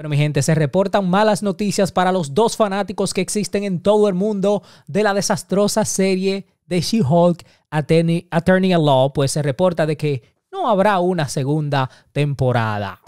Bueno, mi gente, se reportan malas noticias para los dos fanáticos que existen en todo el mundo de la desastrosa serie de She-Hulk Attorney, Attorney at Law, pues se reporta de que no habrá una segunda temporada.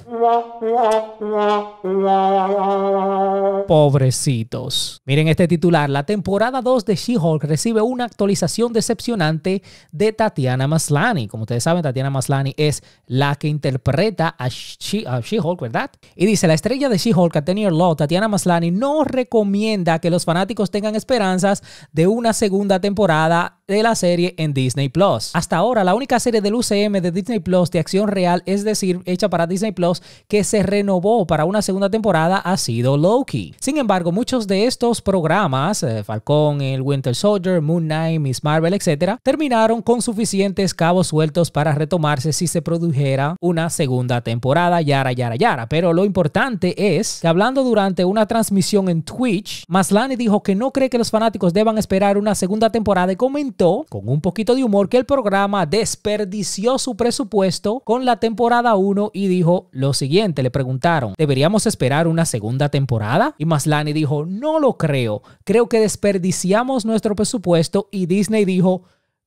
Pobrecitos. Miren este titular, la temporada 2 de She-Hulk recibe una actualización decepcionante de Tatiana Maslani. Como ustedes saben, Tatiana Maslani es la que interpreta a She-Hulk, ¿verdad? Y dice, la estrella de She-Hulk, Year Law, Tatiana Maslani no recomienda que los fanáticos tengan esperanzas de una segunda temporada de la serie en Disney+. Plus. Hasta ahora, la única serie del UCM de Disney Plus de acción real, es decir, hecha para Disney Plus, que se renovó para una segunda temporada, ha sido Loki. Sin embargo, muchos de estos programas, Falcon, eh, Falcón, el Winter Soldier, Moon Knight, Miss Marvel, etc., terminaron con suficientes cabos sueltos para retomarse si se produjera una segunda temporada, yara, yara, yara. Pero lo importante es que hablando durante una transmisión en Twitch, Maslany dijo que no cree que los fanáticos deban esperar una segunda temporada y comentó con un poquito de humor que el programa desperdició su presupuesto con la temporada 1 y dijo lo siguiente, le preguntaron, ¿deberíamos esperar una segunda temporada? Y Maslani dijo, no lo creo, creo que desperdiciamos nuestro presupuesto y Disney dijo,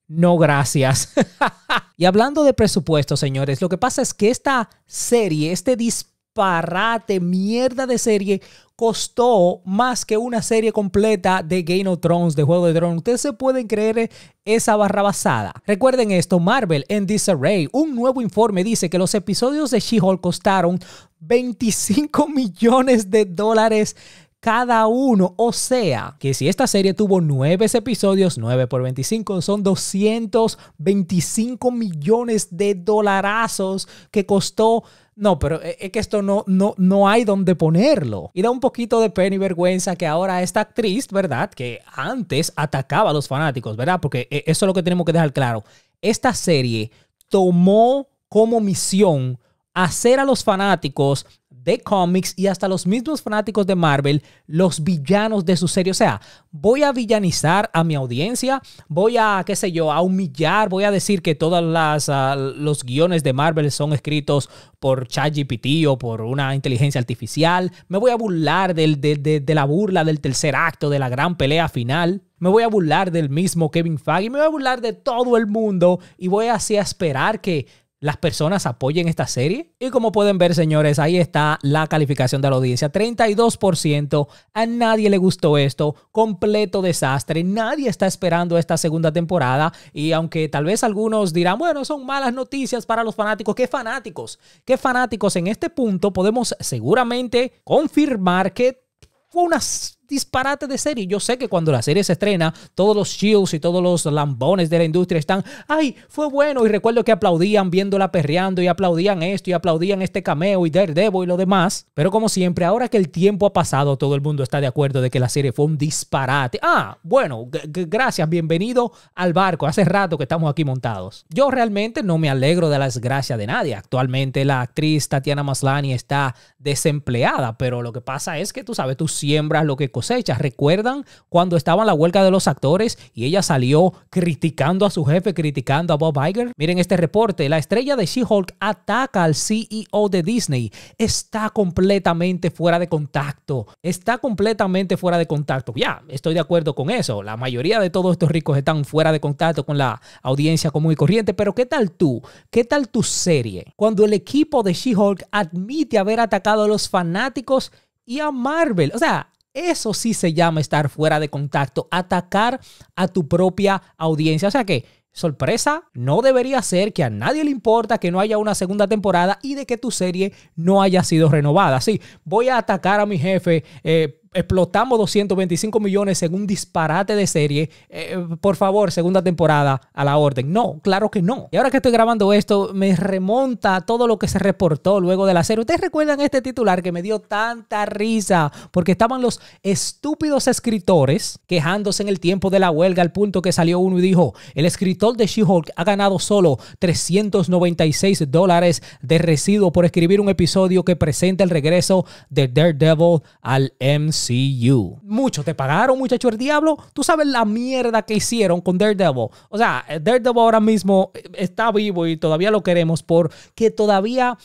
no, gracias. y hablando de presupuesto, señores, lo que pasa es que esta serie, este disparate, mierda de serie, costó más que una serie completa de Game of Thrones, de Juego de Drones. Ustedes se pueden creer esa barra basada. Recuerden esto, Marvel en Disarray, un nuevo informe dice que los episodios de She-Hulk costaron 25 millones de dólares cada uno. O sea, que si esta serie tuvo 9 episodios, 9 por 25 son 225 millones de dolarazos que costó no, pero e, es que esto no, no, no hay donde ponerlo. Y da un poquito de pena y vergüenza que ahora esta actriz, ¿verdad? Que antes atacaba a los fanáticos, ¿verdad? Porque e, eso es lo que tenemos que dejar claro. Esta serie tomó como misión hacer a los fanáticos de cómics y hasta los mismos fanáticos de Marvel los villanos de su serie. O sea, voy a villanizar a mi audiencia, voy a, qué sé yo, a humillar, voy a decir que todos las ah, los guiones de Marvel son escritos por ChatGPT o por una inteligencia artificial, me voy a burlar del, de, la burla del tercer acto, de la gran pelea final. Me voy a burlar del mismo Kevin Feige, me voy a burlar de todo el mundo y voy así a esperar que las personas apoyen esta serie. Y como pueden ver, señores, ahí está la calificación de la audiencia, 32%. A nadie le gustó esto, completo desastre. Nadie está esperando esta segunda temporada y aunque tal vez algunos dirán, bueno, son malas noticias para los fanáticos, ¿qué fanáticos? ¿Qué fanáticos? En este punto podemos seguramente confirmar que fue unas disparate de serie. Yo sé que cuando la serie se estrena, todos los chills y todos los lambones de la industria están, ay, fue bueno. Y recuerdo que aplaudían viéndola perreando y aplaudían esto y aplaudían este cameo y Daredevil y lo demás. Pero como siempre, ahora que el tiempo ha pasado, todo el mundo está de acuerdo de que la serie fue un disparate. Ah, bueno, gracias, bienvenido al barco. Hace rato que estamos aquí montados. Yo realmente no me alegro de la desgracia de nadie. Actualmente la actriz Tatiana Maslani está desempleada, pero lo que pasa es que tú sabes, tú siembras lo que cosechas. ¿Recuerdan cuando estaba en la huelga de los actores y ella salió criticando a su jefe, criticando a Bob Iger? Miren este reporte. La estrella de She-Hulk ataca al CEO de Disney. Está completamente fuera de contacto. Está completamente fuera de contacto. Ya, estoy de acuerdo con eso. La mayoría de todos estos ricos están fuera de contacto con la audiencia común y corriente. Pero ¿qué tal tú? ¿Qué tal tu serie? Cuando el equipo de She-Hulk admite haber atacado a los fanáticos y a Marvel. O sea, eso sí se llama estar fuera de contacto, atacar a tu propia audiencia. O sea que sorpresa no debería ser que a nadie le importa que no haya una segunda temporada y de que tu serie no haya sido renovada. Sí, voy a atacar a mi jefe eh, explotamos 225 millones en un disparate de serie. Eh, eh, por favor, segunda temporada a la orden. No, claro que no. Y ahora que estoy grabando esto, me remonta a todo lo que se reportó luego de la serie. Ustedes recuerdan este titular que me dio tanta risa porque estaban los estúpidos escritores quejándose en el tiempo de la huelga al punto que salió uno y dijo, el escritor de She-Hulk ha ganado solo 396 dólares de residuo por escribir un episodio que presenta el regreso de Daredevil al MC you. Mucho te pagaron, muchacho el diablo. Tú sabes la mierda que hicieron con Daredevil. O sea, eh, Daredevil ahora mismo eh, está vivo y todavía lo queremos porque todavía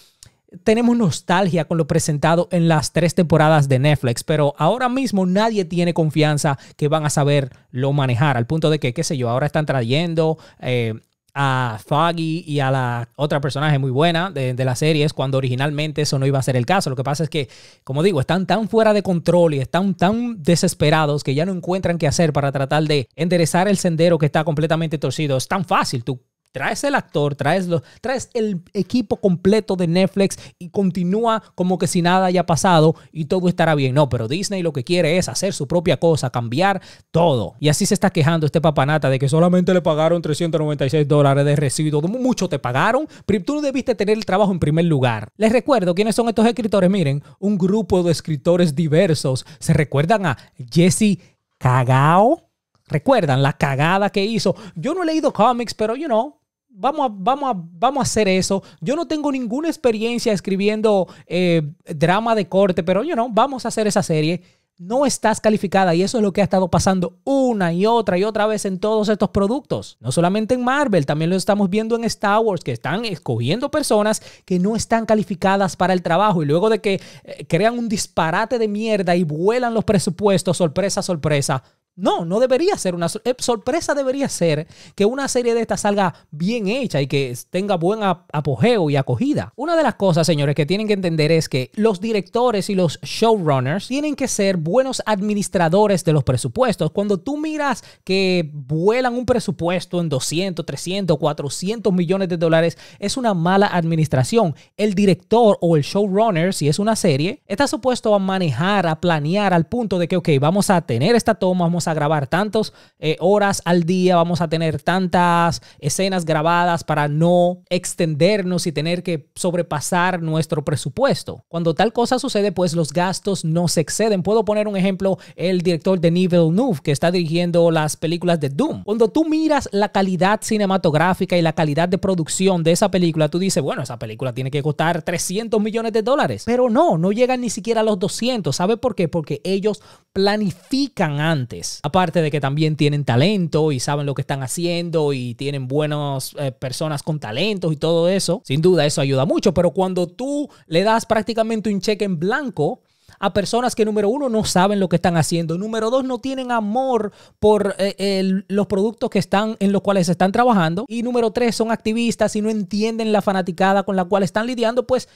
tenemos nostalgia con lo presentado en las tres temporadas de Netflix, pero ahora mismo nadie tiene confianza que van a saber lo manejar, al punto de que, qué sé yo, ahora están trayendo eh, a Foggy y a la otra personaje muy buena de, de, la serie es cuando originalmente eso no iba a ser el caso. Lo que pasa es que, como digo, están tan fuera de control y están tan desesperados que ya no encuentran qué hacer para tratar de enderezar el sendero que está completamente torcido. Es tan fácil, tú Traes el actor, traes, traes el equipo completo de Netflix y continúa como que si nada haya pasado y todo estará bien. No, pero Disney lo que quiere es hacer su propia cosa, cambiar todo. Y así se está quejando este papanata de que solamente le pagaron 396 dólares de residuo. Mucho te pagaron, pero tú debiste tener el trabajo en primer lugar. Les recuerdo quiénes son estos escritores. Miren, un grupo de escritores diversos. ¿Se recuerdan a Jesse Cagao? ¿Recuerdan la cagada que hizo? Yo no he leído cómics, pero, you know, Vamos a, vamos, a, vamos a hacer eso. Yo no tengo ninguna experiencia escribiendo eh, drama de corte, pero yo no vamos a hacer esa serie. No estás calificada y eso es lo que ha estado pasando una y otra y otra vez en todos estos productos. No solamente en Marvel, también lo estamos viendo en Star Wars, que están escogiendo personas que no están calificadas para el trabajo y luego de que eh, crean un disparate de mierda y vuelan los presupuestos, sorpresa, sorpresa, no, no debería ser una eh, sorpresa, debería ser que una serie de estas salga bien hecha y que tenga buen apogeo y acogida. Una de las cosas, señores, que tienen que entender es que los directores y los showrunners tienen que ser buenos administradores de los presupuestos. Cuando tú miras que vuelan un presupuesto en 200, 300, 400 millones de dólares, es una mala administración. El director o el showrunner, si es una serie, está supuesto a manejar, a planear al punto de que, ok, vamos a tener esta toma, vamos a grabar tantas eh, horas al día, vamos a tener tantas escenas grabadas para no extendernos y tener que sobrepasar nuestro presupuesto. Cuando tal cosa sucede, pues los gastos no se exceden. Puedo poner un ejemplo, el director de Neville Newf que está dirigiendo las películas de Doom. Cuando tú miras la calidad cinematográfica y la calidad de producción de esa película, tú dices, bueno, esa película tiene que costar 300 millones de dólares. Pero no, no llegan ni siquiera a los 200. ¿Sabe por qué? Porque ellos planifican antes. Aparte de que también tienen talento y saben lo que están haciendo y tienen buenas eh, personas con talentos y todo eso, sin duda eso ayuda mucho, pero cuando tú le das prácticamente un cheque en blanco, a personas que, número uno, no saben lo que están haciendo. Número dos, no tienen amor por eh, los productos que están en los cuales están trabajando. Y número tres, son activistas y no entienden la fanaticada con la cual están lidiando. Pues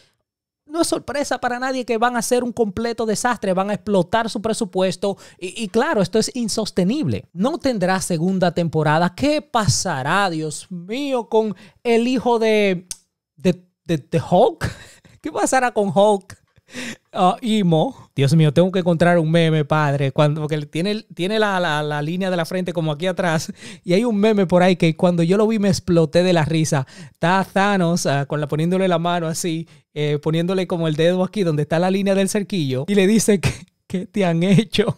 no es sorpresa para nadie que van a ser un completo desastre, van a explotar su presupuesto y, claro, esto es insostenible. No tendrá segunda temporada. ¿Qué pasará, Dios mío, con el hijo de, de, de Hulk? ¿Qué pasará con Hulk? Ah, Imo, Dios mío, tengo que encontrar un meme, padre, cuando, porque tiene, tiene la, línea de la frente como aquí atrás, y hay un meme por ahí que cuando yo lo vi me exploté de la risa. Está Thanos ah, con la, poniéndole la mano así, eh, poniéndole como el dedo aquí donde está la línea del cerquillo, y le dice, que, ¿qué te han hecho?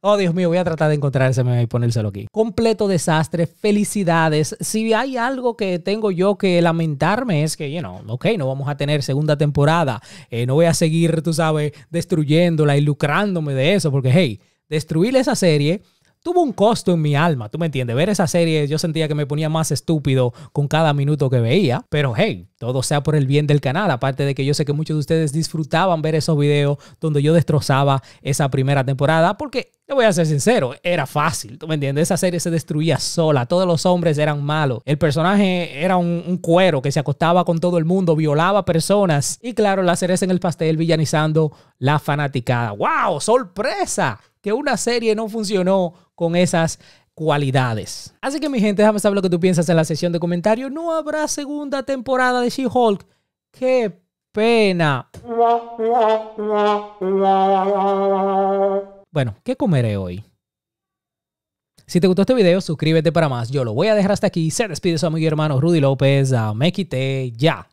Oh, Dios mío, voy a tratar de encontrar ese meme y ponérselo aquí. Completo desastre, felicidades. Si hay algo que tengo yo que lamentarme es que, you know, ok, no vamos a tener segunda temporada. Eh, no voy a seguir, tú sabes, destruyéndola y lucrándome de eso, porque, hey, destruir esa serie tuvo un costo en mi alma, tú me entiendes. Ver esa serie yo sentía que me ponía más estúpido con cada minuto que veía, pero hey, todo sea por el bien del canal, aparte de que yo sé que muchos de ustedes disfrutaban ver esos videos donde yo destrozaba esa primera temporada, porque te voy a ser sincero, era fácil, ¿tú me entiendes? Esa serie se destruía sola, todos los hombres eran malos, el personaje era un, cuero que se acostaba con todo el mundo, violaba personas y claro, la cereza en el pastel villanizando la fanaticada. ¡Wow! ¡Sorpresa! que una serie no funcionó con esas cualidades. Así que mi gente, déjame saber lo que tú piensas en la sesión de comentarios. No habrá segunda temporada de She-Hulk. ¡Qué pena! Bueno, ¿qué comeré hoy? Si te gustó este video, suscríbete para más. Yo lo voy a dejar hasta aquí. Se despide su amigo y hermano Rudy López. Me quité ya.